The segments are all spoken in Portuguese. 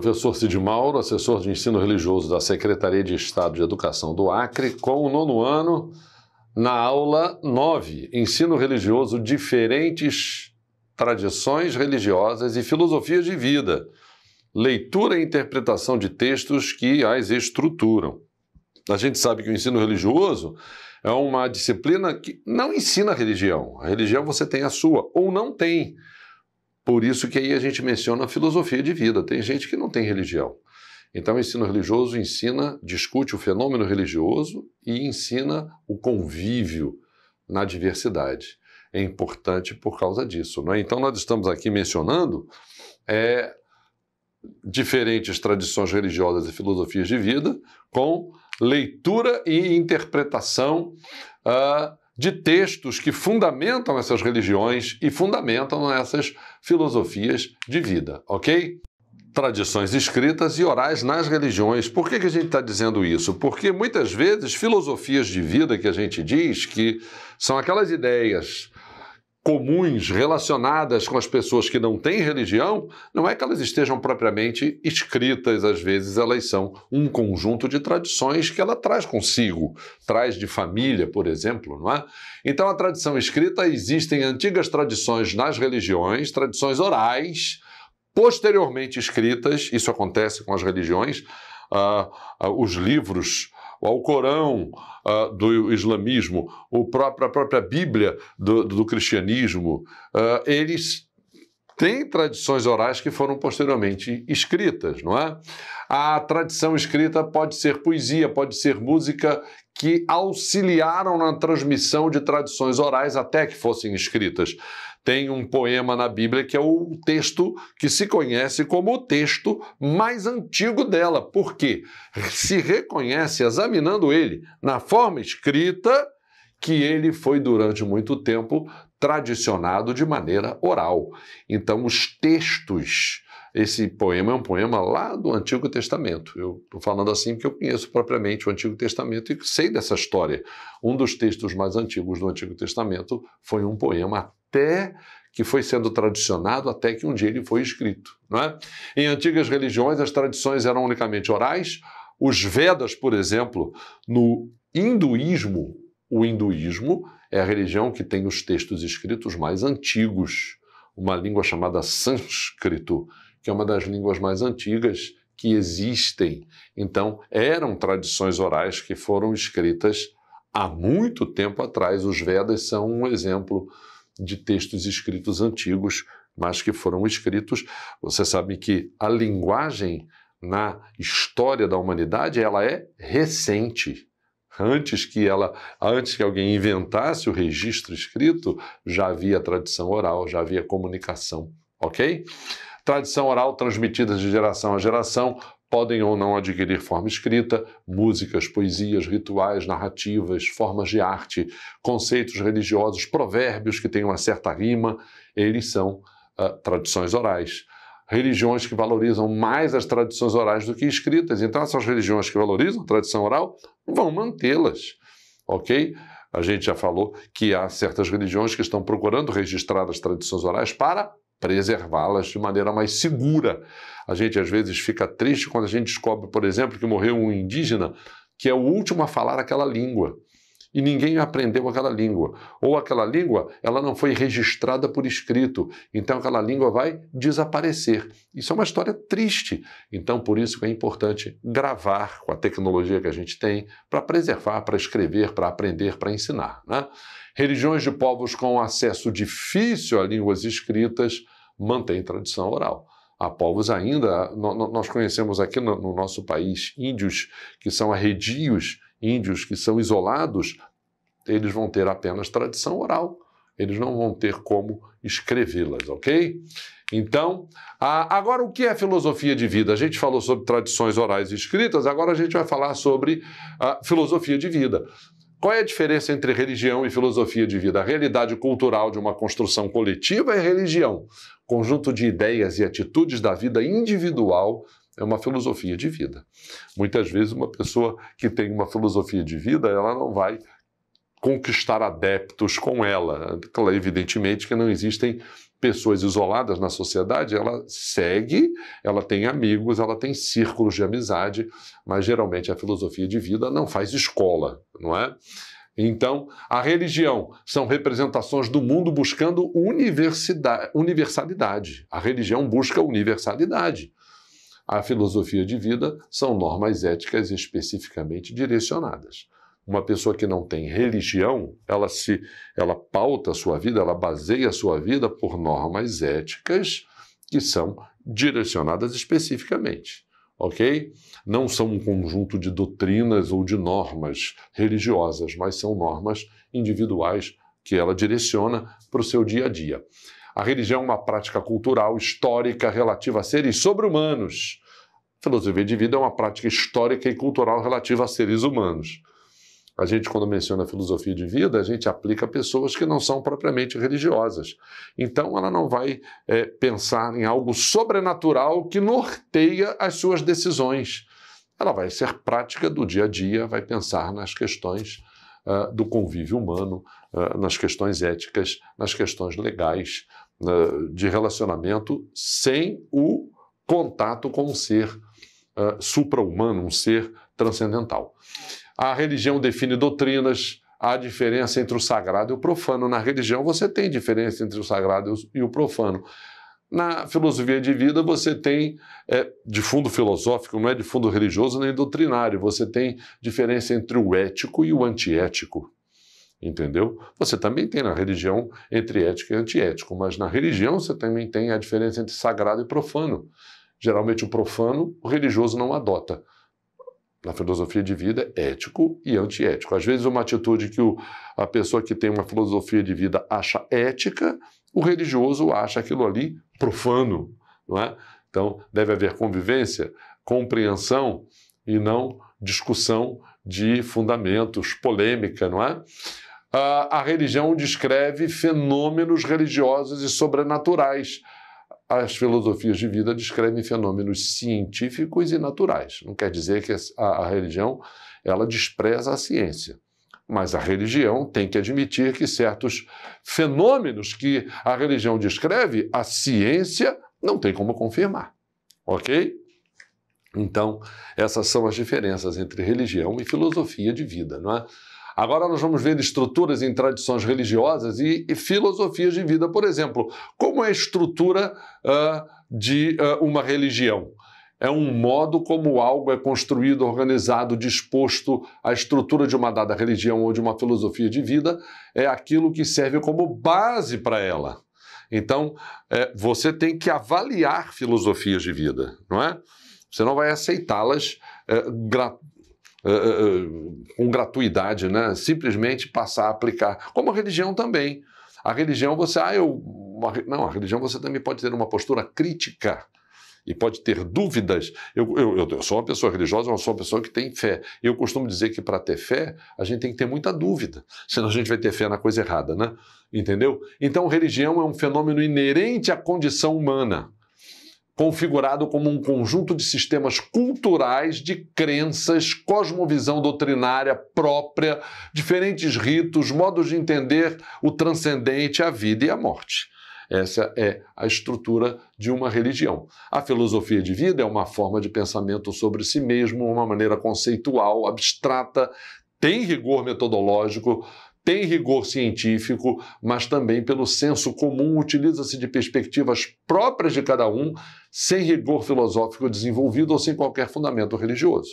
professor Cid Mauro, assessor de ensino religioso da Secretaria de Estado de Educação do Acre, com o nono ano, na aula 9, Ensino Religioso Diferentes Tradições Religiosas e Filosofias de Vida, Leitura e Interpretação de Textos que as estruturam. A gente sabe que o ensino religioso é uma disciplina que não ensina religião. A religião você tem a sua, ou não tem. Por isso que aí a gente menciona a filosofia de vida. Tem gente que não tem religião. Então, o ensino religioso ensina, discute o fenômeno religioso e ensina o convívio na diversidade. É importante por causa disso. Não é? Então, nós estamos aqui mencionando é, diferentes tradições religiosas e filosofias de vida com leitura e interpretação uh, de textos que fundamentam essas religiões e fundamentam essas filosofias de vida, ok? Tradições escritas e orais nas religiões. Por que, que a gente está dizendo isso? Porque muitas vezes filosofias de vida que a gente diz que são aquelas ideias comuns relacionadas com as pessoas que não têm religião, não é que elas estejam propriamente escritas, às vezes elas são um conjunto de tradições que ela traz consigo, traz de família, por exemplo, não é? Então a tradição escrita existem antigas tradições nas religiões, tradições orais, posteriormente escritas, isso acontece com as religiões, uh, uh, os livros o Alcorão uh, do islamismo, próprio, a própria Bíblia do, do cristianismo, uh, eles têm tradições orais que foram posteriormente escritas, não é? A tradição escrita pode ser poesia, pode ser música que auxiliaram na transmissão de tradições orais até que fossem escritas tem um poema na Bíblia que é o texto que se conhece como o texto mais antigo dela, porque se reconhece, examinando ele, na forma escrita, que ele foi durante muito tempo tradicionado de maneira oral. Então, os textos. Esse poema é um poema lá do Antigo Testamento. Eu estou falando assim porque eu conheço propriamente o Antigo Testamento e sei dessa história. Um dos textos mais antigos do Antigo Testamento foi um poema até que foi sendo tradicionado até que um dia ele foi escrito. Não é? Em antigas religiões, as tradições eram unicamente orais. Os Vedas, por exemplo, no hinduísmo, o hinduísmo é a religião que tem os textos escritos mais antigos, uma língua chamada sânscrito, que é uma das línguas mais antigas que existem. Então, eram tradições orais que foram escritas há muito tempo atrás. Os Vedas são um exemplo de textos escritos antigos, mas que foram escritos. Você sabe que a linguagem na história da humanidade ela é recente. Antes que ela, antes que alguém inventasse o registro escrito, já havia tradição oral, já havia comunicação, ok? Tradição oral transmitida de geração a geração, podem ou não adquirir forma escrita, músicas, poesias, rituais, narrativas, formas de arte, conceitos religiosos, provérbios que têm uma certa rima, eles são uh, tradições orais. Religiões que valorizam mais as tradições orais do que escritas. Então, essas religiões que valorizam a tradição oral vão mantê-las, ok? A gente já falou que há certas religiões que estão procurando registrar as tradições orais para preservá-las de maneira mais segura. A gente às vezes fica triste quando a gente descobre, por exemplo, que morreu um indígena que é o último a falar aquela língua e ninguém aprendeu aquela língua. Ou aquela língua, ela não foi registrada por escrito, então aquela língua vai desaparecer. Isso é uma história triste. Então, por isso que é importante gravar com a tecnologia que a gente tem para preservar, para escrever, para aprender, para ensinar. Né? Religiões de povos com acesso difícil a línguas escritas mantêm tradição oral Há povos ainda. Nós conhecemos aqui no nosso país índios que são arredios índios que são isolados, eles vão ter apenas tradição oral, eles não vão ter como escrevê-las, ok? Então, agora o que é filosofia de vida? A gente falou sobre tradições orais e escritas, agora a gente vai falar sobre a filosofia de vida. Qual é a diferença entre religião e filosofia de vida? A realidade cultural de uma construção coletiva é religião, conjunto de ideias e atitudes da vida individual é uma filosofia de vida. Muitas vezes, uma pessoa que tem uma filosofia de vida, ela não vai conquistar adeptos com ela. Evidentemente que não existem pessoas isoladas na sociedade, ela segue, ela tem amigos, ela tem círculos de amizade, mas geralmente a filosofia de vida não faz escola, não é? Então, a religião são representações do mundo buscando universalidade. A religião busca universalidade. A filosofia de vida são normas éticas especificamente direcionadas. Uma pessoa que não tem religião, ela se ela pauta a sua vida, ela baseia a sua vida por normas éticas que são direcionadas especificamente, OK? Não são um conjunto de doutrinas ou de normas religiosas, mas são normas individuais que ela direciona para o seu dia a dia. A religião é uma prática cultural, histórica, relativa a seres sobre-humanos. Filosofia de vida é uma prática histórica e cultural relativa a seres humanos. A gente, quando menciona filosofia de vida, a gente aplica a pessoas que não são propriamente religiosas. Então, ela não vai é, pensar em algo sobrenatural que norteia as suas decisões. Ela vai ser prática do dia a dia, vai pensar nas questões uh, do convívio humano, uh, nas questões éticas, nas questões legais, né, de relacionamento sem o contato com um ser uh, supra-humano, um ser transcendental. A religião define doutrinas, há diferença entre o sagrado e o profano. Na religião, você tem diferença entre o sagrado e o profano. Na filosofia de vida, você tem, é, de fundo filosófico, não é de fundo religioso nem doutrinário, você tem diferença entre o ético e o antiético entendeu? Você também tem na religião entre ético e antiético, mas na religião você também tem a diferença entre sagrado e profano. Geralmente o profano, o religioso não adota. Na filosofia de vida, ético e antiético. Às vezes, uma atitude que o, a pessoa que tem uma filosofia de vida acha ética, o religioso acha aquilo ali profano, não é? Então, deve haver convivência, compreensão e não discussão de fundamentos, polêmica, não é? Ah, a religião descreve fenômenos religiosos e sobrenaturais. As filosofias de vida descrevem fenômenos científicos e naturais. Não quer dizer que a, a religião ela despreza a ciência mas a religião tem que admitir que certos fenômenos que a religião descreve, a ciência não tem como confirmar. Ok? Então, essas são as diferenças entre religião e filosofia de vida, não é? Agora nós vamos ver estruturas em tradições religiosas e, e filosofias de vida. Por exemplo, como é a estrutura uh, de uh, uma religião? É um modo como algo é construído, organizado, disposto. A estrutura de uma dada religião ou de uma filosofia de vida é aquilo que serve como base para ela. Então, é, você tem que avaliar filosofias de vida, não é? Você não vai aceitá-las é, eh, eh, eh, com gratuidade, né? simplesmente passar a aplicar. Como a religião também. A religião você, ah, eu. Uma, não, a religião você também pode ter uma postura crítica e pode ter dúvidas. Eu, eu, eu, sou uma pessoa religiosa, eu sou uma pessoa que tem fé. Eu costumo dizer que para ter fé, a gente tem que ter muita dúvida, senão a gente vai ter fé na coisa errada, né? Entendeu? Então, religião é um fenômeno inerente à condição humana configurado como um conjunto de sistemas culturais de crenças, cosmovisão doutrinária própria, diferentes ritos, modos de entender o transcendente, a vida e a morte. Essa é a estrutura de uma religião. A filosofia de vida é uma forma de pensamento sobre si mesmo, uma maneira conceitual, abstrata, tem rigor metodológico tem rigor científico, mas também pelo senso comum, utiliza-se de perspectivas próprias de cada um, sem rigor filosófico desenvolvido ou sem qualquer fundamento religioso.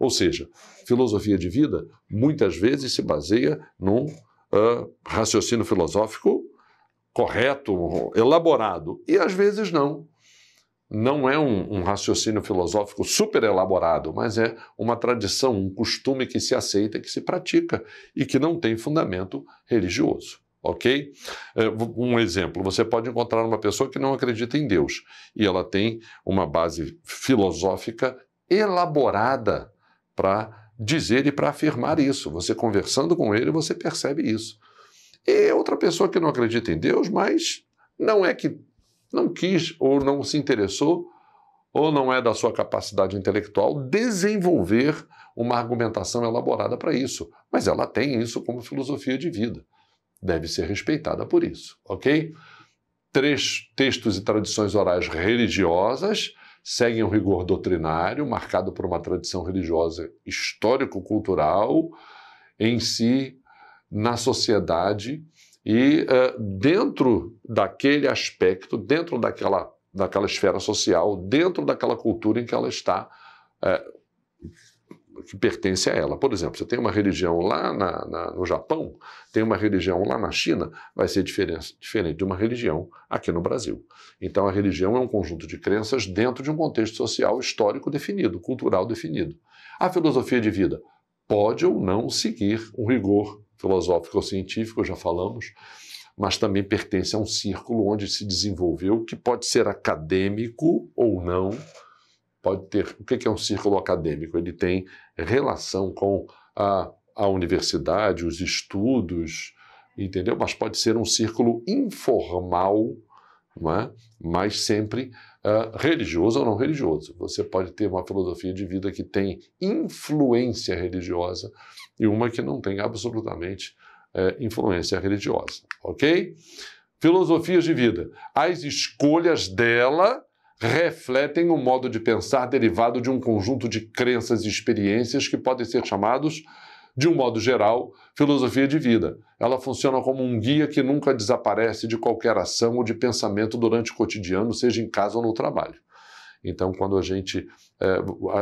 Ou seja, filosofia de vida muitas vezes se baseia num uh, raciocínio filosófico correto, elaborado, e às vezes não não é um, um, raciocínio filosófico super elaborado, mas é uma tradição, um costume que se aceita, que se pratica e que não tem fundamento religioso. Ok? É, um exemplo: você pode encontrar uma pessoa que não acredita em Deus e ela tem uma base filosófica elaborada para dizer e para afirmar isso. Você conversando com ele, você percebe isso. E outra pessoa que não acredita em Deus, mas não é que não quis ou não se interessou ou não é da sua capacidade intelectual desenvolver uma argumentação elaborada para isso, mas ela tem isso como filosofia de vida. Deve ser respeitada por isso, ok? Três textos e tradições orais religiosas seguem o um rigor doutrinário, marcado por uma tradição religiosa histórico-cultural, em si, na sociedade, e uh, dentro daquele aspecto, dentro daquela, daquela esfera social, dentro daquela cultura em que ela está, uh, que pertence a ela. Por exemplo, você tem uma religião lá na, na, no Japão, tem uma religião lá na China, vai ser diferente, diferente de uma religião aqui no Brasil. Então, a religião é um conjunto de crenças dentro de um contexto social histórico definido, cultural definido. A filosofia de vida pode ou não seguir um rigor filosófico-científico, ou já falamos, mas também pertence a um círculo onde se desenvolveu, que pode ser acadêmico ou não. Pode ter. O que é um círculo acadêmico? Ele tem relação com a, a universidade, os estudos, entendeu? Mas pode ser um círculo informal, não é? mas sempre uh, religioso ou não religioso. Você pode ter uma filosofia de vida que tem influência religiosa e uma que não tem absolutamente é, influência religiosa, ok? Filosofias de vida. As escolhas dela refletem um modo de pensar derivado de um conjunto de crenças e experiências que podem ser chamados, de um modo geral, filosofia de vida. Ela funciona como um guia que nunca desaparece de qualquer ação ou de pensamento durante o cotidiano, seja em casa ou no trabalho. Então, quando a gente, é,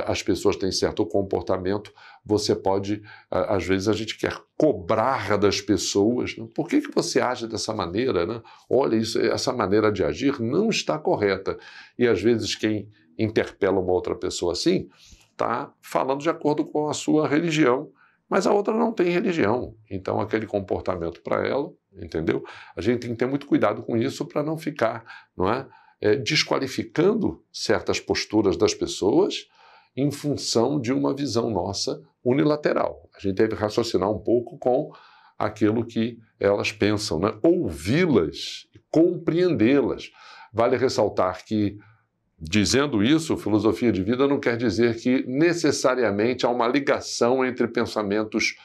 as pessoas têm certo comportamento, você pode, às vezes a gente quer cobrar das pessoas, né? por que, que você age dessa maneira? Né? Olha, isso, essa maneira de agir não está correta. E às vezes quem interpela uma outra pessoa assim está falando de acordo com a sua religião, mas a outra não tem religião. Então, aquele comportamento para ela, entendeu? A gente tem que ter muito cuidado com isso para não ficar, não é? é, desqualificando certas posturas das pessoas em função de uma visão nossa unilateral. A gente deve raciocinar um pouco com aquilo que elas pensam, né? ouvi-las compreendê-las. Vale ressaltar que, dizendo isso, filosofia de vida não quer dizer que necessariamente há uma ligação entre pensamentos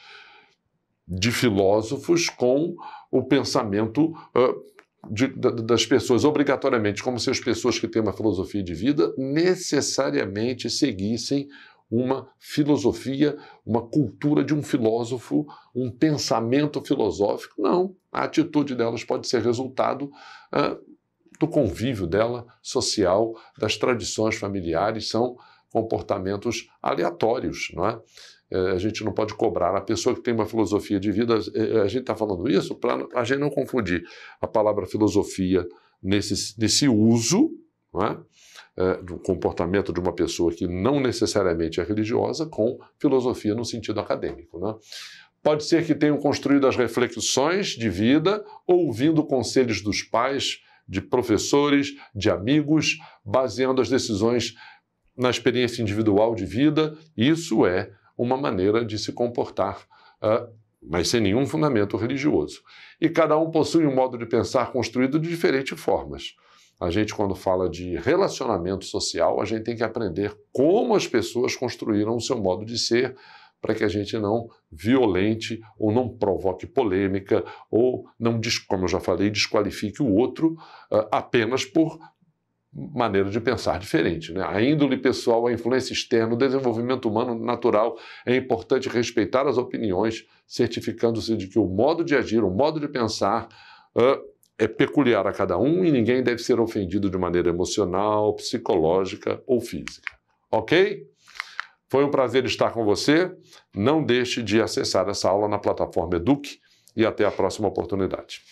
de filósofos com o pensamento uh, de, das pessoas, obrigatoriamente, como se as pessoas que têm uma filosofia de vida necessariamente seguissem uma filosofia, uma cultura de um filósofo, um pensamento filosófico. Não. A atitude delas pode ser resultado uh, do convívio dela, social, das tradições familiares, são comportamentos aleatórios, não é? É, a gente não pode cobrar a pessoa que tem uma filosofia de vida. É, é, a gente está falando isso para a gente não confundir a palavra filosofia nesse, nesse uso é? do comportamento de uma pessoa que não necessariamente é religiosa com filosofia no sentido acadêmico. Né? Pode ser que tenham construído as reflexões de vida ouvindo conselhos dos pais, de professores, de amigos, baseando as decisões na experiência individual de vida. Isso é uma maneira de se comportar, uh, mas sem nenhum fundamento religioso. E cada um possui um modo de pensar construído de diferentes formas. A gente, quando fala de relacionamento social, a gente tem que aprender como as pessoas construíram o seu modo de ser para que a gente não violente ou não provoque polêmica ou não, como eu já falei, desqualifique o outro uh, apenas por maneira de pensar diferente. Né? A índole pessoal, a influência externa, o desenvolvimento humano natural, é importante respeitar as opiniões, certificando-se de que o modo de agir, o modo de pensar uh, é peculiar a cada um e ninguém deve ser ofendido de maneira emocional, psicológica ou física. Ok? Foi um prazer estar com você. Não deixe de acessar essa aula na plataforma Eduque e até a próxima oportunidade.